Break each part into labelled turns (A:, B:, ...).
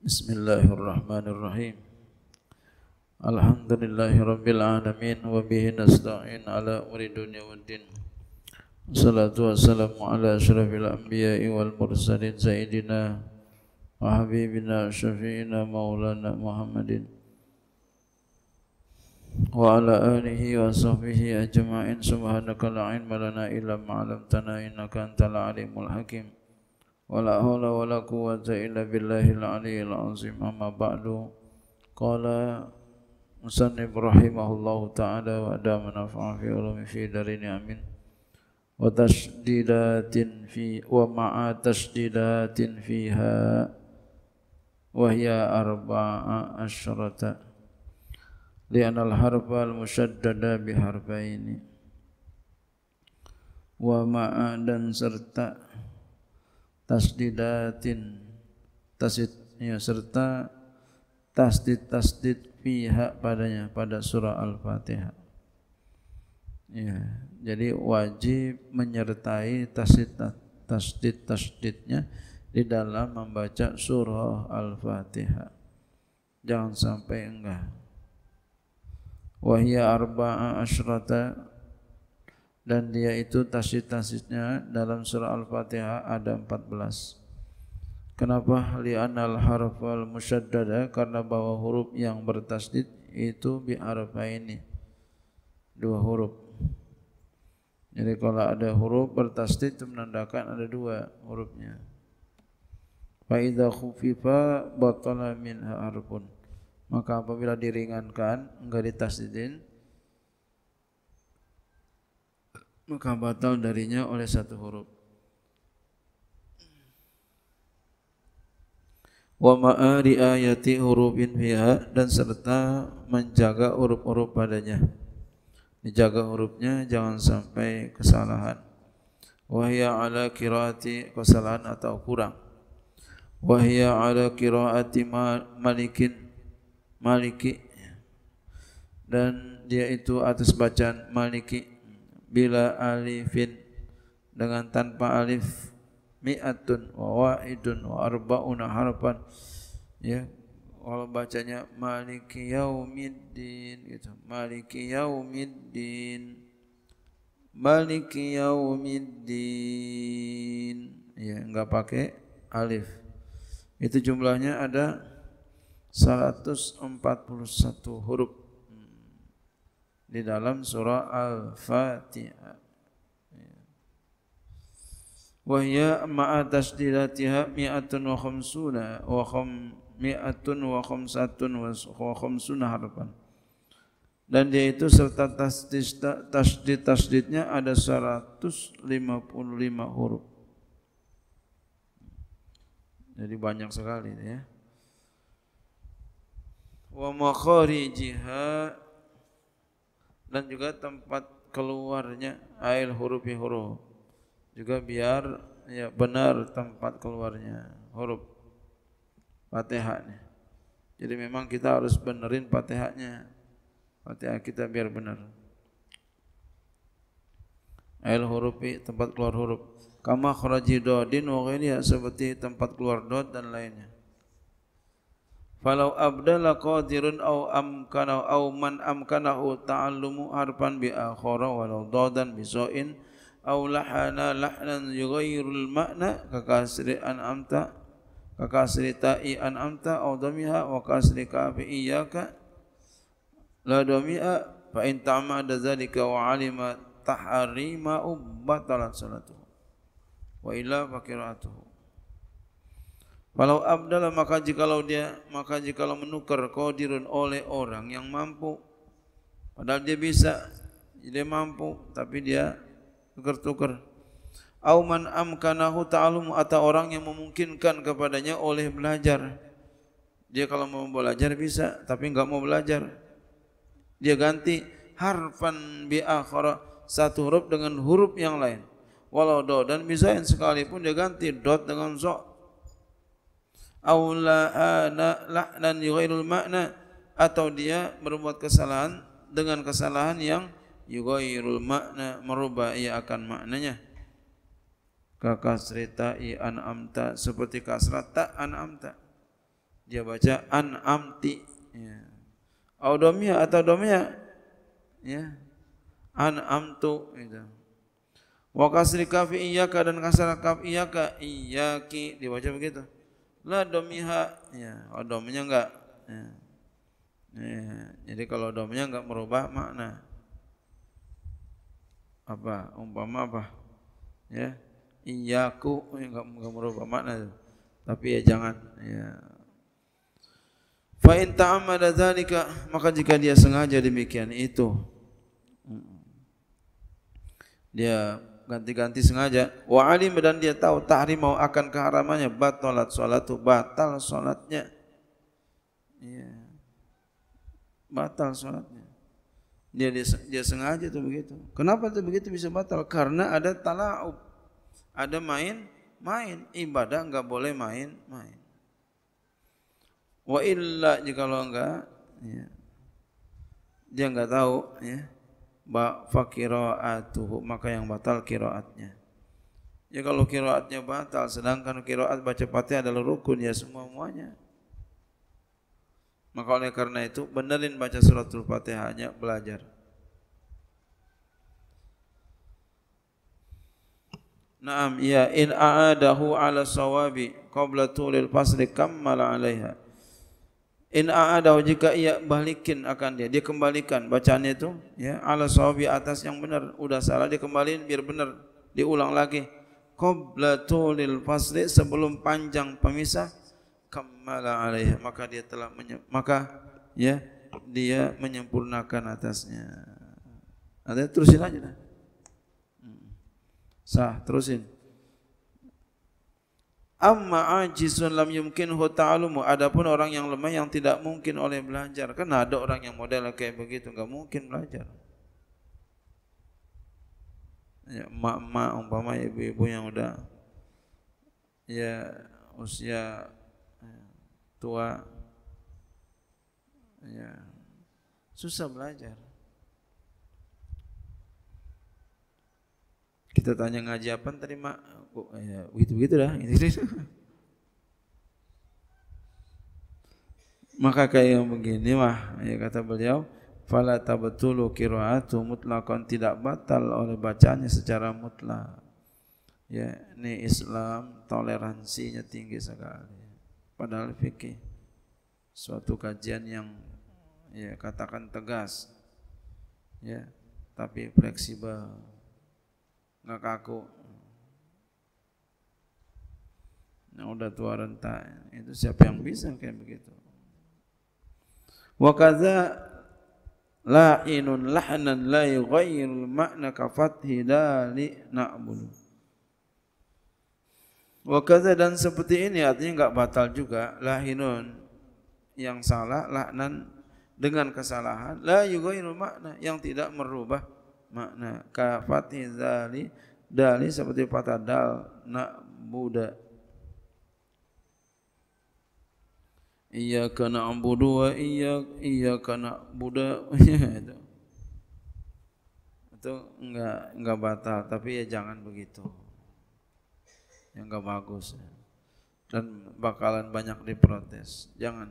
A: بسم الله الرحمن الرحيم الحمد لله رب العالمين وبه نستعين على أمور الدنيا والدين الصلاة والسلام على أشرف الأنبياء والمرسلين سيدنا وحبيبنا شفينا مولانا محمد وعلى آله وصحبه أجمعين سبحانك لا علم لنا إلا ما علمتنا إنك أنت العليم الحكيم ولا حول ولا قوة إلا بالله العلي العظيم أما بعد قال مصنف رحمه الله تعالى وأدام نفع في علوم في دارين آمين وتشديدات في ومع تشديدات فيها وهي أربع عشرة لأن الحرب المشددة بحربين ومع dan serta tasdidatin tasdid ya serta tasdid-tasdid pihak padanya pada surah Al-Fatihah. Ya, jadi wajib menyertai tasdid tasdid tasdidnya di dalam membaca surah Al-Fatihah. Jangan sampai enggak. Wahia arba'a asyrata dan dia itu tasjid-tasjidnya dalam surah Al-Fatihah ada 14. Kenapa? Li'anal harfal musyaddada karena bahwa huruf yang bertasjid itu bi ini dua huruf. Jadi kalau ada huruf bertasjid itu menandakan ada dua hurufnya. Fa idza khufifa batala minha harfun. Maka apabila diringankan enggak ditasjidin, maka batal darinya oleh satu huruf. Wa ma'ari ayati hurufin fiha dan serta menjaga huruf-huruf padanya. Dijaga hurufnya jangan sampai kesalahan. Wa hiya ala qiraati kesalahan atau kurang. Wa hiya ala qiraati malikin maliki dan dia itu atas bacaan maliki bila alifin dengan tanpa alif mi'atun wa wa'idun wa arba'una harfan ya kalau bacanya maliki yaumiddin gitu maliki yaumiddin maliki yaumiddin ya enggak pakai alif itu jumlahnya ada 141 huruf di dalam surah Al-Fatihah. Wahya ma'a tasdilatiha mi'atun wa khamsuna wa mi'atun wa harapan. Dan dia itu serta tasdid-tasdidnya ada 155 huruf. Jadi banyak sekali ya. Wa makharijiha dan juga tempat keluarnya air huruf ya huruf juga biar ya benar tempat keluarnya huruf Fatihahnya. Jadi memang kita harus benerin Fatihahnya. Fatihah kita biar benar. air huruf tempat keluar huruf. Kama kharaji dodin wa seperti tempat keluar dod dan lainnya. falau abdala qadirun aw amkana aw man amkanahu ta'allumu harfan bi akhara walau dadan bi zain aw lahana lahnan yughayyirul ma'na ka kasri an amta ka kasri ta'i an amta aw damiha wa kasri ka fi iyyaka la damia fa in ta'ma dzalika wa 'alima tahrima ubatalat salatuhu wa ila fakiratuhu Walau abdala maka jikalau dia maka jikalau menukar kodirun oleh orang yang mampu padahal dia bisa dia mampu tapi dia tukar-tukar Auman amkanahu ta'alum atau orang yang memungkinkan kepadanya oleh belajar dia kalau mau belajar bisa tapi enggak mau belajar dia ganti harfan bi akhara satu huruf dengan huruf yang lain walau do dan bisa yang sekalipun dia ganti dot dengan zok aula dan la'nan yughairul makna atau dia berbuat kesalahan dengan kesalahan yang yughairul makna merubah ia akan maknanya kakasri an iya, an'amta seperti kasrat ta an'amta dia baca an'amti ya. audomia atau domia ya an'amtu itu wa kasri kafi iyyaka dan kasra kaf iyyaka iyyaki dibaca begitu La domiha ya, kalau oh, domnya enggak ya. ya. Jadi kalau domnya enggak merubah makna apa umpama apa ya injaku enggak ya, enggak merubah makna Tapi ya jangan ya Fa in ta'ammada dzalika maka jika dia sengaja demikian itu dia ganti-ganti sengaja wa alim dan dia tahu mau akan keharamannya batalat salatu batal salatnya ya batal salatnya dia, dia dia sengaja tuh begitu kenapa tuh begitu bisa batal karena ada talaub ada main main ibadah enggak boleh main main wa illa jika lo enggak ya dia enggak tahu ya qiraatuhu maka yang batal qiraatnya Ya kalau qiraatnya batal, sedangkan qiraat baca pati adalah rukun ya semua muanya. Maka oleh karena itu benerin baca suratul fatihahnya belajar. Naam ya in aadahu ala sawabi qabla tulil fasli kammala alaiha. in a'adahu jika ia balikin akan dia dia kembalikan bacaannya itu ya ala sawabi atas yang benar udah salah dia kembaliin biar benar diulang lagi qabla tulil fasli sebelum panjang pemisah kamala alaih maka dia telah maka ya dia menyempurnakan atasnya ada terusin aja dah hmm. sah terusin Amma ajizun lam yumkinhu ta'alumu. Adapun orang yang lemah yang tidak mungkin oleh belajar. Kan ada orang yang model kayak begitu nggak mungkin belajar. Ya, mak, emak umpama ibu-ibu yang udah ya usia ya, tua ya susah belajar. Kita tanya ngaji apa terima Ya, begitu begitu dah, gitu, gitu. maka kayak begini mah ya kata beliau fala tabatulu qiraatu mutlakon tidak batal oleh bacanya secara mutlak ya ini Islam toleransinya tinggi sekali padahal fikih suatu kajian yang ya katakan tegas ya tapi fleksibel nggak kaku Yang sudah tua renta itu siapa yang bisa kayak begitu wa kadza la'inun lahnan la yughayyiru al-ma'na ka fathi dali na'budu wa dan seperti ini artinya enggak batal juga inun yang salah lahnan dengan kesalahan la yughayyiru makna yang tidak merubah makna ka fathi dali dali seperti patah dal na'budu Iyyaka na'budu wa iyyaka na'budu itu. Itu enggak enggak batal, tapi ya jangan begitu. Yang enggak bagus. Ya. Dan bakalan banyak diprotes. Jangan.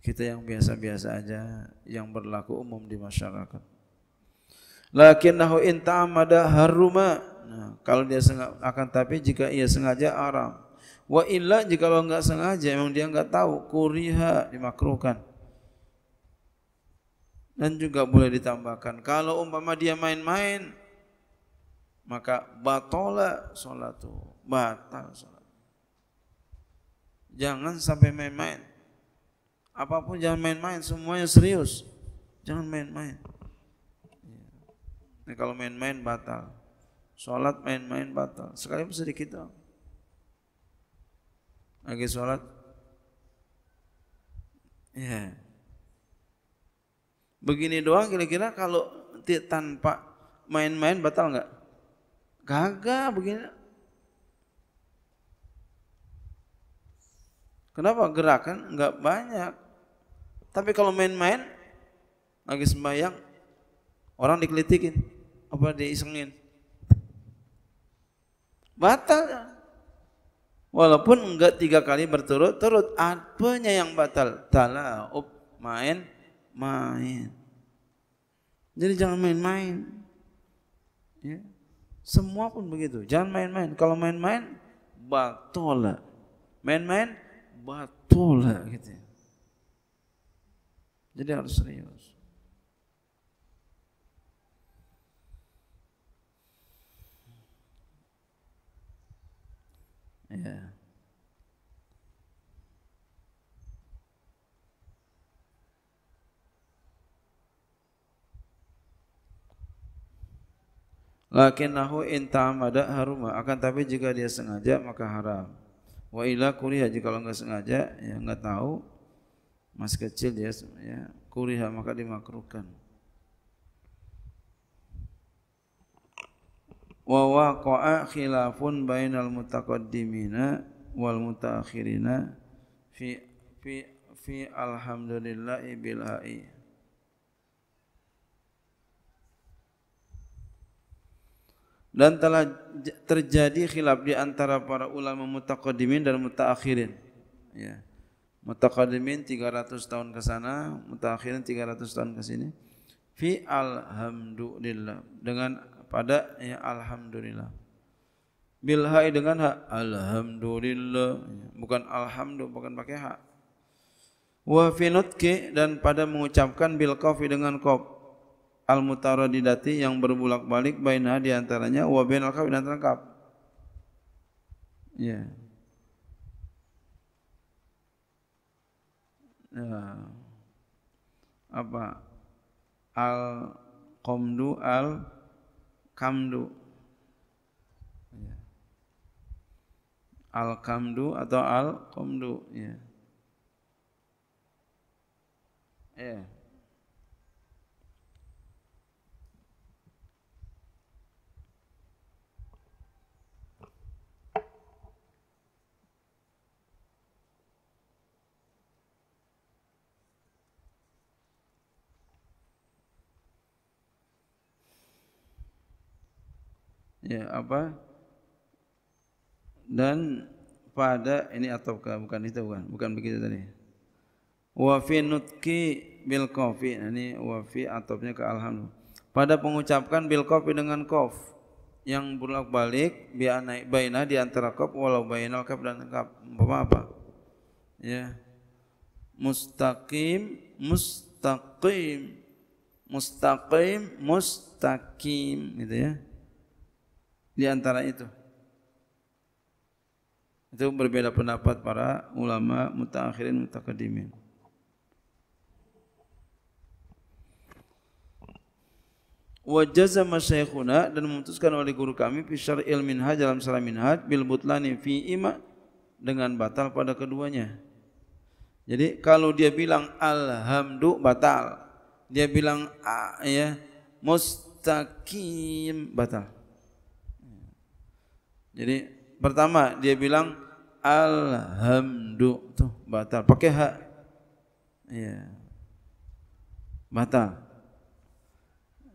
A: Kita yang biasa-biasa aja yang berlaku umum di masyarakat. Lakinnahu in ta'amada haruma. Nah, kalau dia sengaja akan tapi jika ia sengaja aram. Wa illa jika lo nggak sengaja emang dia enggak tahu kuriha dimakruhkan. Dan juga boleh ditambahkan kalau umpama dia main-main maka batola salatu, batal salat. Jangan sampai main-main. Apapun jangan main-main, semuanya serius. Jangan main-main. Nah, kalau main-main batal. Sholat main-main batal. Sekalipun sedikit dong lagi sholat ya begini doang kira-kira kalau tanpa main-main batal nggak Gagal begini Kenapa gerakan nggak banyak? Tapi kalau main-main lagi sembahyang orang dikelitikin apa diisengin batal Walaupun enggak tiga kali berturut-turut, apanya yang batal? Talaub, main, main. Jadi jangan main-main. Ya. Semua pun begitu, jangan main-main. Kalau main-main, lah. Main-main, batal gitu. Ya. Jadi harus serius. Lakinnahu in ta'amada haruma. Akan tapi jika dia sengaja maka haram. Wa ila kuriha jika kalau enggak sengaja ya enggak tahu. Masih kecil dia ya. Kuriha maka dimakruhkan. Wa waqa'a khilafun bainal mutaqaddimina wal mutaakhirina fi fi fi alhamdulillah bil ha'i dan telah terjadi khilaf di antara para ulama mutaqaddimin dan mutaakhirin. Ya. Mutaqaddimin 300 tahun ke sana, mutaakhirin 300 tahun ke sini. Fi alhamdulillah dengan pada ya alhamdulillah. Bilhai dengan ha alhamdulillah ya, bukan alhamdulillah bukan pakai hak. Wa fi dan pada mengucapkan bil qafi dengan qaf al mutaradidati yang berbulak-balik bainah di antaranya wa bainal kaf dan terangkap. Ya. Ya. Apa? Al komdu al kamdu. Ya. Al kamdu atau al komdu, ya. Ya. Yeah. ya apa dan pada ini atau bukan itu bukan bukan begitu tadi wa fi nutqi bil kofi nah, ini wa fi atopnya ke alhamdulillah pada pengucapkan bil kofi dengan kof yang bolak balik bi naik baina di antara qaf walau bainal qaf dan qaf apa apa ya mustaqim mustaqim mustaqim mustaqim gitu ya di antara itu. Itu berbeda pendapat para ulama mutaakhirin mutakadimin. Wajazama syekhuna dan memutuskan oleh guru kami pisar ilmin minhaj dalam syarah minhaj bil butlani fi ima dengan batal pada keduanya. Jadi kalau dia bilang alhamdu batal. Dia bilang ya mustaqim batal. Jadi pertama dia bilang alhamdu tuh batal pakai hak, ya Batal.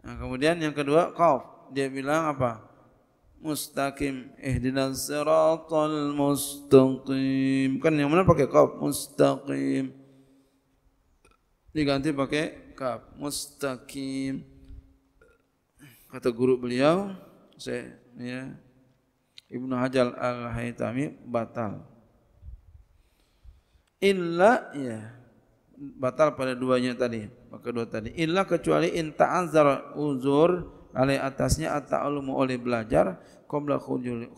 A: Nah, kemudian yang kedua qaf dia bilang apa? Mustaqim ihdinas siratal mustaqim. Kan yang mana pakai qaf mustaqim. Diganti pakai kaf mustaqim. Kata guru beliau saya ya Ibnu Hajar Al Haytami batal. Illa ya batal pada duanya tadi, maka dua tadi. Illa kecuali in ta'azzar uzur alai atasnya atta'allumu oleh belajar qabla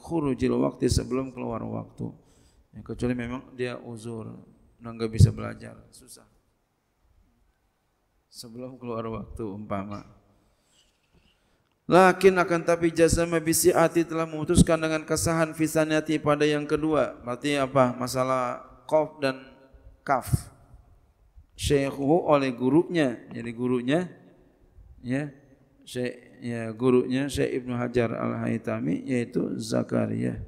A: khurujil waqti sebelum keluar waktu. Ya, kecuali memang dia uzur enggak bisa belajar, susah. Sebelum keluar waktu umpama. Okay. Lakin akan tapi jasa mabisi ati telah memutuskan dengan kesahan fisaniati pada yang kedua. Berarti apa? Masalah kof dan kaf. Syekhu oleh gurunya. Jadi gurunya ya Syekh ya gurunya Syekh Ibnu Hajar Al-Haytami yaitu Zakaria.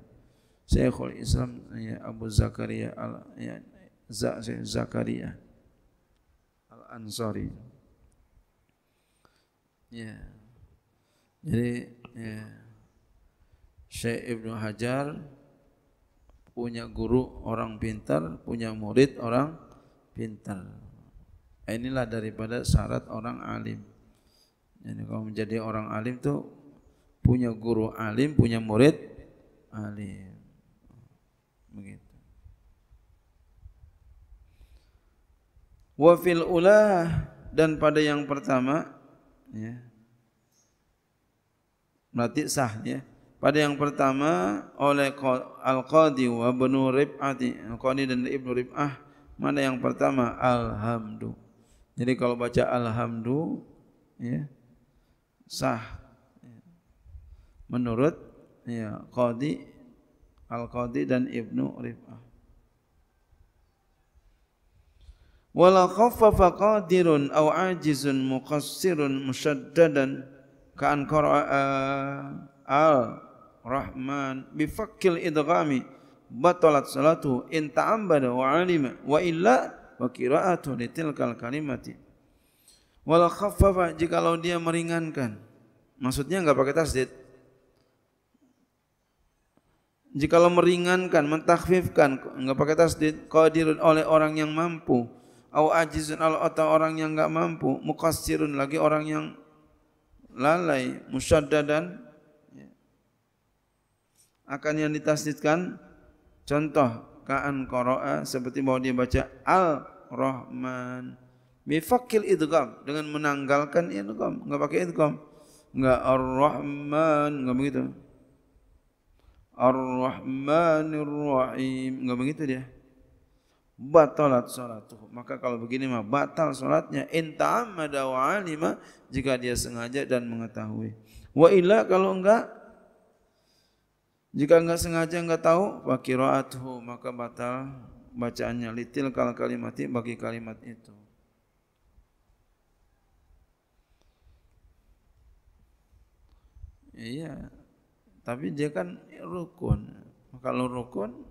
A: Syekhul Islam ya Abu Zakaria Al ya, Zakaria Al-Ansari. Ya. Yeah. Jadi ya, Syekh Ibnu Hajar punya guru orang pintar, punya murid orang pintar. Inilah daripada syarat orang alim. Jadi kalau menjadi orang alim tuh punya guru alim, punya murid alim. Begitu. Wa fil ula dan pada yang pertama ya, berarti sah ya. Pada yang pertama oleh Al Qadi wa Ibnu Rib'ati, Al Qadi dan Ibnu Rib'ah, mana yang pertama alhamdu. Jadi kalau baca alhamdu ya sah ya. menurut ya Qadi Al Qadi dan Ibnu Rib'ah. Walau khaffafa qadirun au ajizun muqassirun musaddadan Ka'an eh, al Rahman bifakil idghami batalat salatu in ta'abbada wa alima wa illa wa qira'atu litilkal kalimati wala khaffafa jikalau dia meringankan maksudnya enggak pakai tasdid jikalau meringankan mentakhfifkan enggak pakai tasdid qadirun oleh orang yang mampu au ajizun al atau orang yang enggak mampu muqassirun lagi orang yang lalai, musyaddadan ya, akan yang ditasdidkan contoh ka'an qara'a seperti bahwa dia baca al-rahman bifakil idgham dengan menanggalkan idgham enggak pakai idgham enggak ar-rahman enggak begitu ar-rahmanir rahim enggak begitu dia batalat salatuh. Maka kalau begini mah batal salatnya in ta'ammada wa alima jika dia sengaja dan mengetahui. Wa illa kalau enggak jika enggak sengaja enggak tahu fa qira'atuhu maka batal bacaannya litil kal kalimati bagi kalimat itu. Iya. Tapi dia kan rukun. Kalau rukun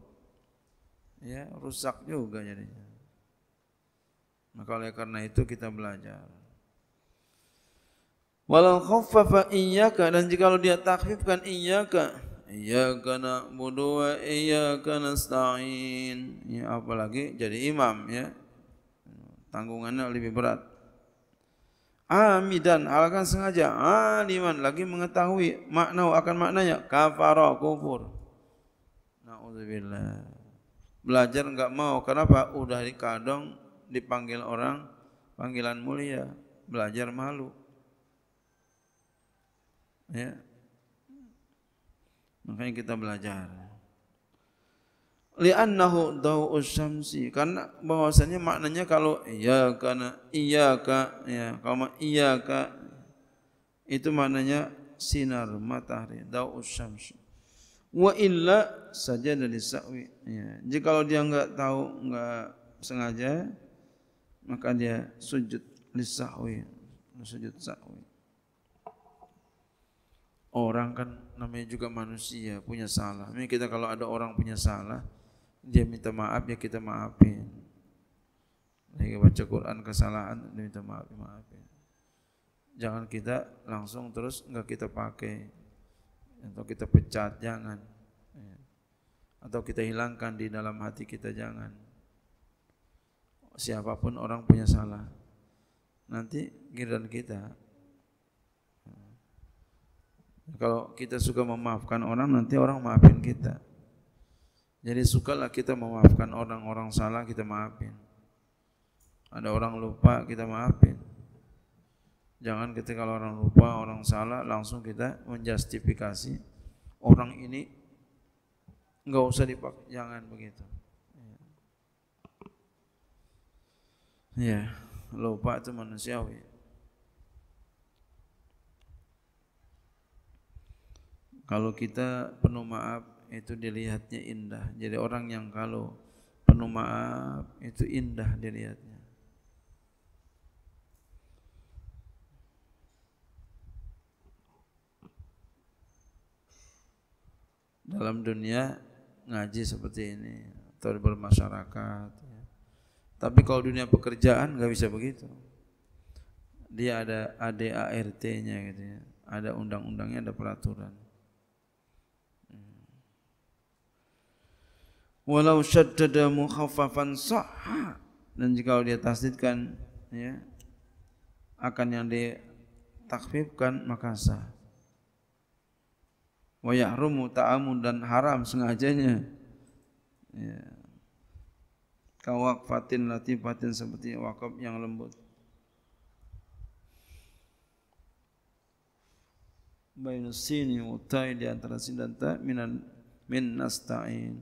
A: ya rusak juga jadinya. Maka oleh karena itu kita belajar. Walau khaffafa iyyaka dan jika kalau dia takhfifkan iyyaka, iyyaka na'budu wa iyyaka nasta'in. Ya apalagi jadi imam ya. Tanggungannya lebih berat. Amidan alakan sengaja aliman lagi mengetahui makna akan maknanya kafara kufur. Nauzubillah. belajar enggak mau. Kenapa? Udah di dikadong dipanggil orang panggilan mulia, belajar malu. Ya. Makanya kita belajar. Li'annahu daw'us syamsi karena bahwasanya maknanya kalau iya karena iya ka ya kalau iya ka itu maknanya sinar matahari daw'us syamsi wa illa saja dari sa'wi ya. jika kalau dia enggak tahu enggak sengaja maka dia sujud li sa'wi sujud sa'wi orang kan namanya juga manusia punya salah ini kita kalau ada orang punya salah dia minta maaf ya kita maafin lagi baca Quran kesalahan dia minta maaf maafin jangan kita langsung terus enggak kita pakai atau kita pecat jangan iya. atau kita hilangkan di dalam hati kita jangan siapapun orang punya salah nanti giliran kita iya. kalau kita suka memaafkan orang nanti orang maafin kita jadi sukalah kita memaafkan orang-orang salah kita maafin ada orang lupa kita maafin Jangan ketika orang lupa, orang salah, langsung kita menjustifikasi orang ini nggak usah dipakai, jangan begitu. Ya, lupa itu manusiawi. Kalau kita penuh maaf itu dilihatnya indah. Jadi orang yang kalau penuh maaf itu indah dilihatnya. dalam dunia ngaji seperti ini atau bermasyarakat. Ya. Tapi kalau dunia pekerjaan nggak bisa begitu. Dia ada ADART-nya gitu ya. Ada undang-undangnya, ada peraturan. Hmm. Walau syaddada mukhaffafan sahha dan jika dia tasdidkan ya akan yang ditakfifkan maka sah. wa yahrumu ta'amun dan haram sengajanya ya kawak fatin latifatin seperti wakaf yang lembut bainus sini wa ta'i di antara sin dan ta minan min nasta'in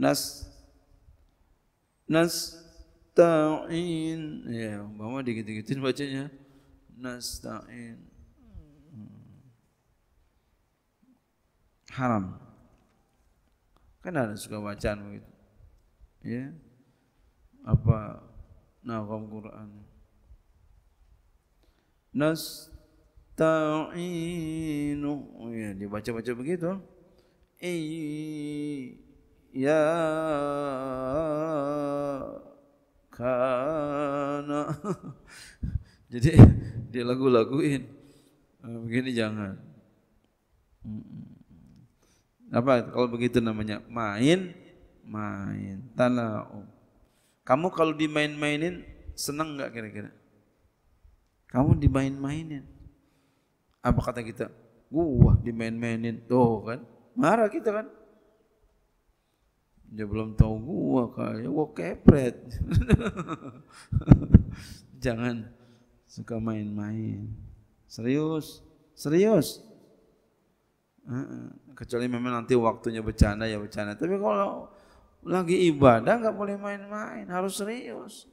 A: nas nasta'in ya bawa dikit-dikitin bacanya nasta'in haram. Kan ada suka bacaan begitu. Ya. Apa naqam Quran. Nasta'inu. Ya, dibaca-baca begitu. Iya karena Jadi dia lagu-laguin. Begini jangan apa kalau begitu namanya main main talaum kamu kalau dimain-mainin senang nggak kira-kira kamu dimain-mainin apa kata kita gua dimain-mainin tuh kan marah kita kan dia belum tahu gua kayak gua kepret jangan suka main-main serius serius Kecuali memang nanti waktunya bercanda ya bercanda. Tapi kalau lagi ibadah nggak boleh main-main, harus serius.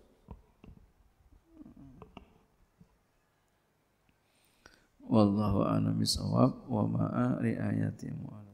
A: Wallahu a'lam bishawab wa ma'a